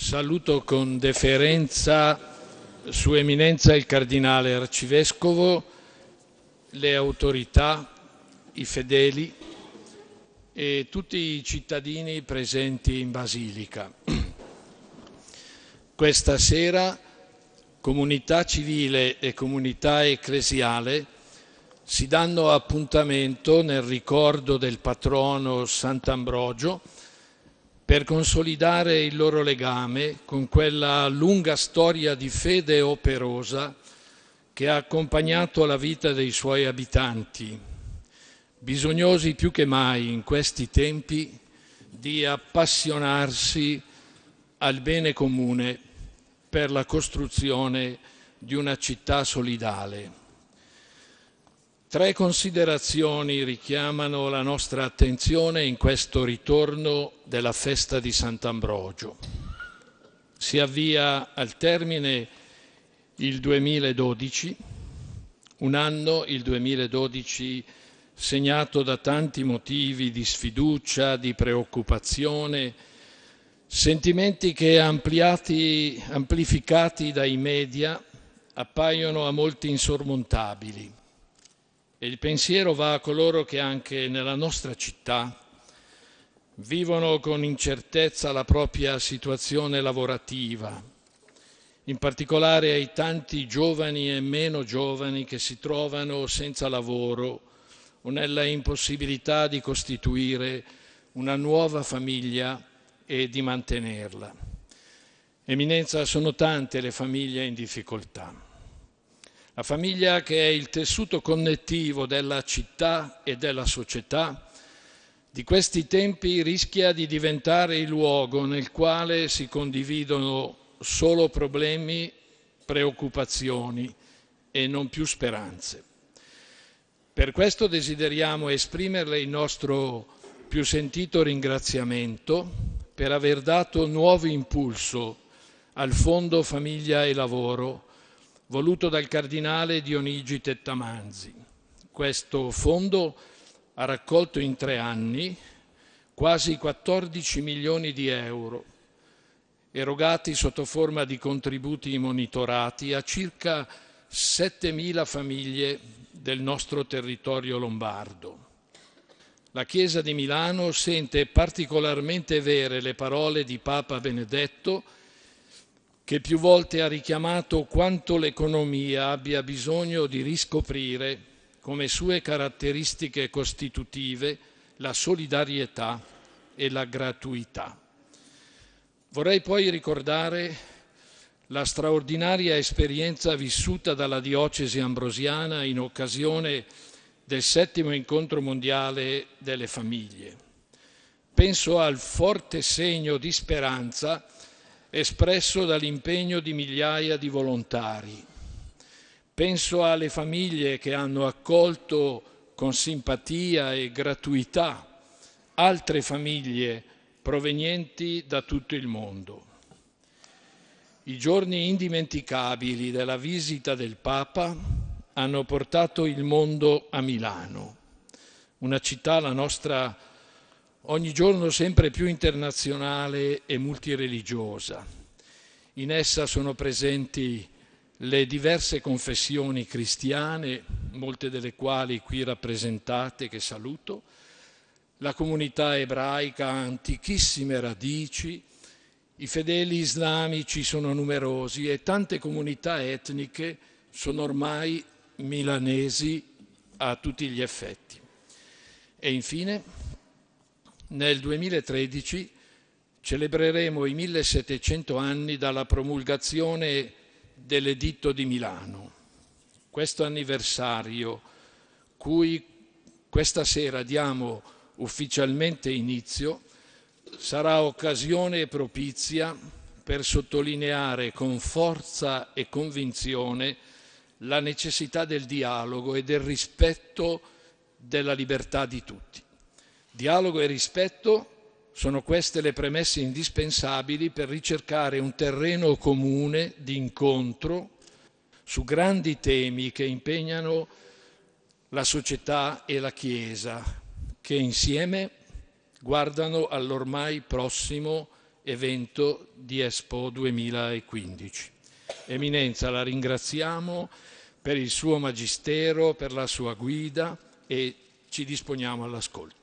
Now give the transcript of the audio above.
Saluto con deferenza Sua Eminenza il Cardinale Arcivescovo, le autorità, i fedeli e tutti i cittadini presenti in Basilica. Questa sera comunità civile e comunità ecclesiale si danno appuntamento nel ricordo del patrono Sant'Ambrogio per consolidare il loro legame con quella lunga storia di fede operosa che ha accompagnato la vita dei suoi abitanti, bisognosi più che mai in questi tempi di appassionarsi al bene comune per la costruzione di una città solidale. Tre considerazioni richiamano la nostra attenzione in questo ritorno della festa di Sant'Ambrogio. Si avvia al termine il 2012, un anno, il 2012, segnato da tanti motivi di sfiducia, di preoccupazione, sentimenti che ampliati, amplificati dai media appaiono a molti insormontabili. E il pensiero va a coloro che anche nella nostra città vivono con incertezza la propria situazione lavorativa, in particolare ai tanti giovani e meno giovani che si trovano senza lavoro o nella impossibilità di costituire una nuova famiglia e di mantenerla. Eminenza, sono tante le famiglie in difficoltà. La famiglia che è il tessuto connettivo della città e della società di questi tempi rischia di diventare il luogo nel quale si condividono solo problemi, preoccupazioni e non più speranze. Per questo desideriamo esprimerle il nostro più sentito ringraziamento per aver dato nuovo impulso al Fondo Famiglia e Lavoro voluto dal cardinale Dionigi Tettamanzi. Questo fondo ha raccolto in tre anni quasi 14 milioni di euro, erogati sotto forma di contributi monitorati a circa 7.000 famiglie del nostro territorio lombardo. La Chiesa di Milano sente particolarmente vere le parole di Papa Benedetto che più volte ha richiamato quanto l'economia abbia bisogno di riscoprire come sue caratteristiche costitutive la solidarietà e la gratuità. Vorrei poi ricordare la straordinaria esperienza vissuta dalla diocesi ambrosiana in occasione del settimo incontro mondiale delle famiglie. Penso al forte segno di speranza espresso dall'impegno di migliaia di volontari. Penso alle famiglie che hanno accolto con simpatia e gratuità altre famiglie provenienti da tutto il mondo. I giorni indimenticabili della visita del Papa hanno portato il mondo a Milano, una città, la nostra ogni giorno sempre più internazionale e multireligiosa. In essa sono presenti le diverse confessioni cristiane, molte delle quali qui rappresentate, che saluto, la comunità ebraica ha antichissime radici, i fedeli islamici sono numerosi e tante comunità etniche sono ormai milanesi a tutti gli effetti. E infine nel 2013 celebreremo i 1700 anni dalla promulgazione dell'editto di Milano. Questo anniversario, cui questa sera diamo ufficialmente inizio, sarà occasione propizia per sottolineare con forza e convinzione la necessità del dialogo e del rispetto della libertà di tutti. Dialogo e rispetto sono queste le premesse indispensabili per ricercare un terreno comune di incontro su grandi temi che impegnano la società e la Chiesa, che insieme guardano all'ormai prossimo evento di Expo 2015. Eminenza, la ringraziamo per il suo magistero, per la sua guida e ci disponiamo all'ascolto.